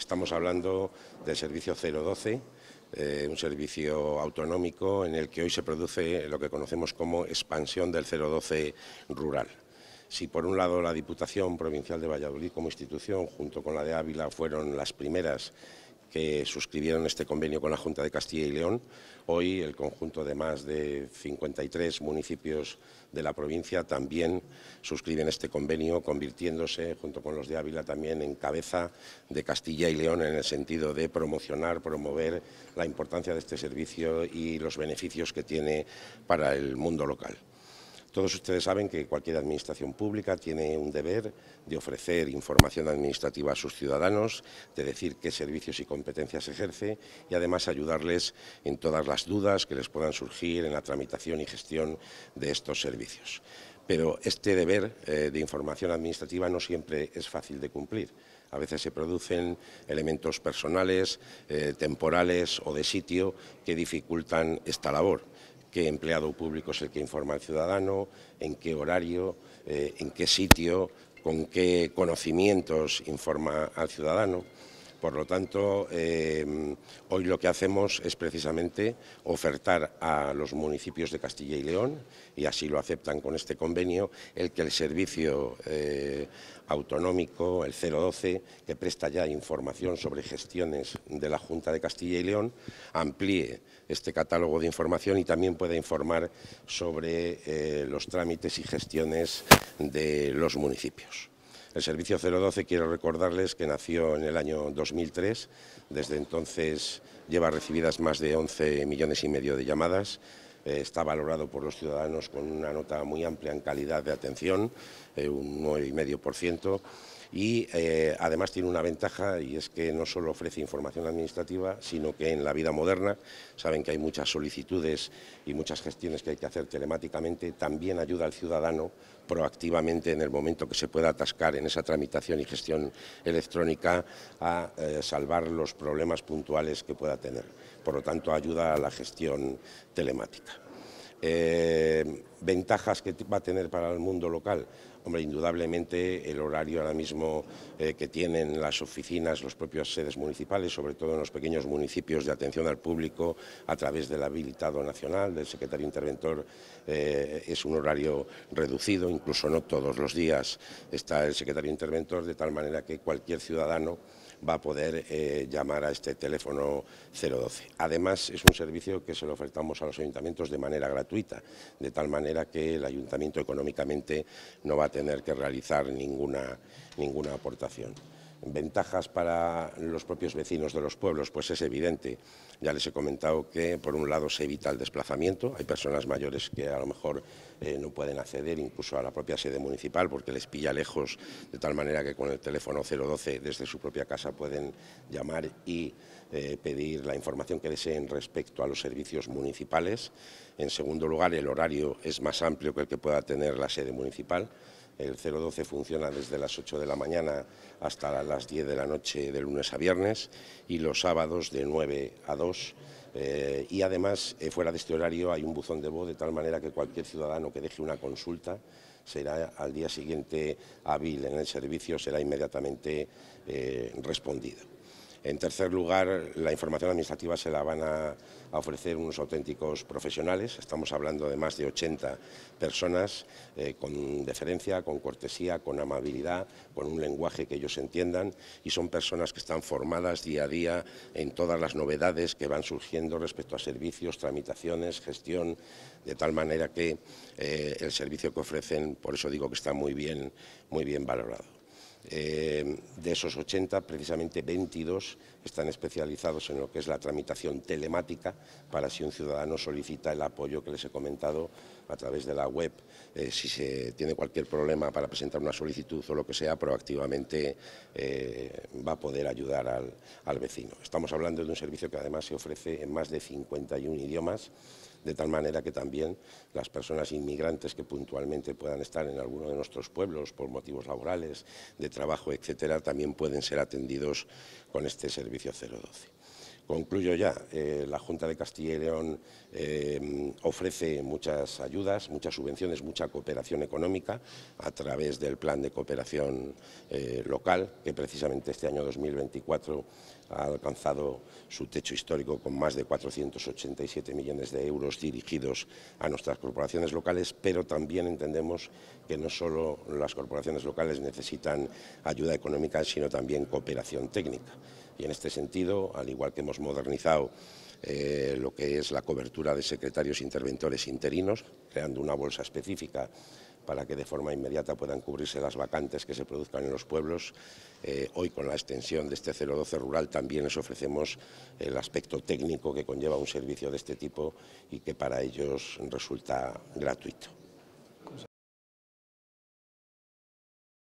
Estamos hablando del servicio 012, eh, un servicio autonómico en el que hoy se produce lo que conocemos como expansión del 012 rural. Si por un lado la Diputación Provincial de Valladolid como institución, junto con la de Ávila, fueron las primeras que suscribieron este convenio con la Junta de Castilla y León. Hoy el conjunto de más de 53 municipios de la provincia también suscriben este convenio, convirtiéndose junto con los de Ávila también en cabeza de Castilla y León en el sentido de promocionar, promover la importancia de este servicio y los beneficios que tiene para el mundo local. Todos ustedes saben que cualquier administración pública tiene un deber de ofrecer información administrativa a sus ciudadanos, de decir qué servicios y competencias ejerce y además ayudarles en todas las dudas que les puedan surgir en la tramitación y gestión de estos servicios. Pero este deber eh, de información administrativa no siempre es fácil de cumplir. A veces se producen elementos personales, eh, temporales o de sitio que dificultan esta labor qué empleado público es el que informa al ciudadano, en qué horario, eh, en qué sitio, con qué conocimientos informa al ciudadano. Por lo tanto, em, hoy lo que hacemos es precisamente ofertar a los municipios de Castilla y León, y así lo aceptan con este convenio, el que el servicio eh, autonómico, el 012, que presta ya información sobre gestiones de la Junta de Castilla y León, amplíe este catálogo de información y también pueda informar sobre eh, los trámites y gestiones de los municipios. El servicio 012 quiero recordarles que nació en el año 2003, desde entonces lleva recibidas más de 11 millones y medio de llamadas, eh, está valorado por los ciudadanos con una nota muy amplia en calidad de atención eh, un 9,5%. Y eh, además tiene una ventaja y es que no solo ofrece información administrativa, sino que en la vida moderna, saben que hay muchas solicitudes y muchas gestiones que hay que hacer telemáticamente, también ayuda al ciudadano proactivamente en el momento que se pueda atascar en esa tramitación y gestión electrónica a eh, salvar los problemas puntuales que pueda tener. Por lo tanto, ayuda a la gestión telemática. ventajas que va a tener para el mundo local, Hombre, indudablemente el horario ahora mismo eh, que tienen las oficinas, las propias sedes municipales, sobre todo en los pequeños municipios de atención al público, a través del habilitado nacional, del secretario interventor, eh, es un horario reducido, incluso no todos los días está el secretario interventor, de tal manera que cualquier ciudadano va a poder eh, llamar a este teléfono 012. Además, es un servicio que se lo ofertamos a los ayuntamientos de manera gratuita, de tal manera que el ayuntamiento económicamente no va a tener que realizar ninguna aportación ventajas para los propios vecinos de los pueblos, pues es evidente. Ya les he comentado que, por un lado, se evita el desplazamiento. Hay personas mayores que a lo mejor eh, no pueden acceder incluso a la propia sede municipal porque les pilla lejos, de tal manera que con el teléfono 012 desde su propia casa pueden llamar y eh, pedir la información que deseen respecto a los servicios municipales. En segundo lugar, el horario es más amplio que el que pueda tener la sede municipal. El 012 funciona desde las 8 de la mañana hasta las 10 de la noche de lunes a viernes y los sábados de 9 a 2. Eh, y además, eh, fuera de este horario hay un buzón de voz de tal manera que cualquier ciudadano que deje una consulta será al día siguiente hábil en el servicio, será inmediatamente eh, respondido. En tercer lugar, la información administrativa se la van a, ofrecer unos auténticos profesionales. Estamos hablando de más de 80 personas eh, con deferencia, con cortesía, con amabilidad, con un lenguaje que ellos entiendan y son personas que están formadas día a día en todas las novedades que van surgiendo respecto a servicios, tramitaciones, gestión, de tal manera que eh, el servicio que ofrecen, por eso digo que está muy bien, muy bien valorado. Eh, de esos 80, precisamente 22 están especializados en lo que es la tramitación telemática para si un ciudadano solicita el apoyo que les he comentado a través de la web, eh, si se tiene cualquier problema para presentar una solicitud o lo que sea, proactivamente eh, va a poder ayudar al, al vecino. Estamos hablando de un servicio que además se ofrece en más de 51 idiomas de tal manera que también las personas inmigrantes que puntualmente puedan estar en alguno de nuestros pueblos por motivos laborales, de trabajo, etcétera, también pueden ser atendidos con este servicio. Concluyo ya. Eh, la Junta de Castilla y León eh, ofrece muchas ayudas, muchas subvenciones, mucha cooperación económica a través del plan de cooperación eh, local, que precisamente este año 2024 ha alcanzado su techo histórico con más de 487 millones de euros dirigidos a nuestras corporaciones locales, pero también entendemos que no solo las corporaciones locales necesitan ayuda económica, sino también cooperación técnica. Y en este sentido, al igual que hemos modernizado eh, lo que es la cobertura de secretarios e interventores interinos, creando una bolsa específica para que de forma inmediata puedan cubrirse las vacantes que se produzcan en los pueblos. Eh, hoy con la extensión de este 012 rural también les ofrecemos el aspecto técnico que conlleva un servicio de este tipo y que para ellos resulta gratuito.